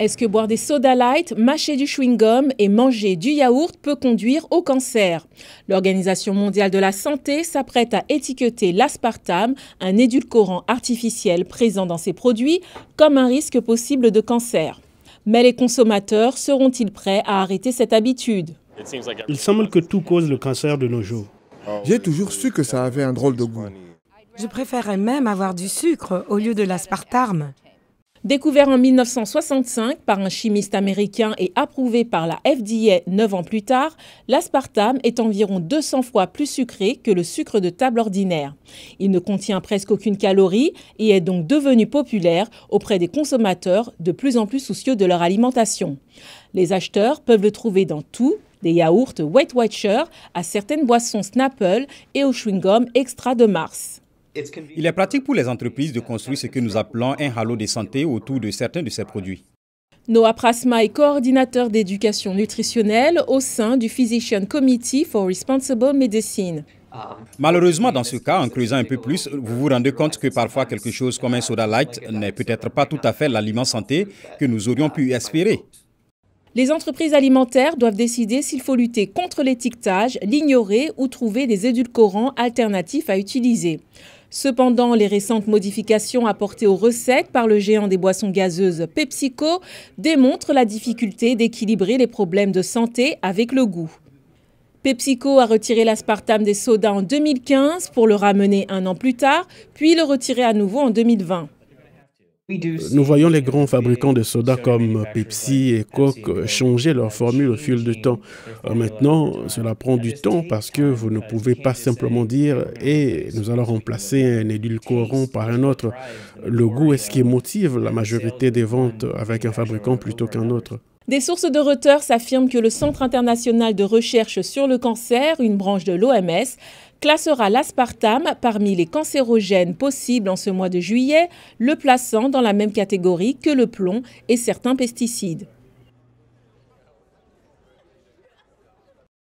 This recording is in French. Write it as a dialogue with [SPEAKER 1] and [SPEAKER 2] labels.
[SPEAKER 1] Est-ce que boire des soda light, mâcher du chewing-gum et manger du yaourt peut conduire au cancer L'Organisation mondiale de la santé s'apprête à étiqueter l'aspartame, un édulcorant artificiel présent dans ces produits, comme un risque possible de cancer. Mais les consommateurs seront-ils prêts à arrêter cette habitude
[SPEAKER 2] Il semble que tout cause le cancer de nos jours. J'ai toujours su que ça avait un drôle de goût.
[SPEAKER 1] Je préférerais même avoir du sucre au lieu de l'aspartame. Découvert en 1965 par un chimiste américain et approuvé par la FDA 9 ans plus tard, l'aspartame est environ 200 fois plus sucré que le sucre de table ordinaire. Il ne contient presque aucune calorie et est donc devenu populaire auprès des consommateurs de plus en plus soucieux de leur alimentation. Les acheteurs peuvent le trouver dans tout, des yaourts White Watcher à certaines boissons Snapple et aux chewing-gum extra de Mars.
[SPEAKER 3] Il est pratique pour les entreprises de construire ce que nous appelons un halo de santé autour de certains de ces produits.
[SPEAKER 1] Noah Prasma est coordinateur d'éducation nutritionnelle au sein du Physician Committee for Responsible Medicine.
[SPEAKER 3] Malheureusement, dans ce cas, en creusant un peu plus, vous vous rendez compte que parfois quelque chose comme un soda light n'est peut-être pas tout à fait l'aliment santé que nous aurions pu espérer.
[SPEAKER 1] Les entreprises alimentaires doivent décider s'il faut lutter contre l'étiquetage, l'ignorer ou trouver des édulcorants alternatifs à utiliser. Cependant, les récentes modifications apportées aux recettes par le géant des boissons gazeuses PepsiCo démontrent la difficulté d'équilibrer les problèmes de santé avec le goût. PepsiCo a retiré l'aspartame des sodas en 2015 pour le ramener un an plus tard, puis le retirer à nouveau en 2020. Euh,
[SPEAKER 2] nous voyons les grands fabricants de soda comme Pepsi et Coke changer leur formule au fil du temps. Euh, euh, maintenant, cela prend du temps parce que vous ne pouvez pas simplement dire et eh, nous allons remplacer un édulcorant par un autre. Le goût est ce qui motive la majorité des ventes avec un fabricant plutôt qu'un autre.
[SPEAKER 1] Des sources de Reuters affirment que le Centre international de recherche sur le cancer, une branche de l'OMS, classera l'aspartame parmi les cancérogènes possibles en ce mois de juillet, le plaçant dans la même catégorie que le plomb et certains pesticides.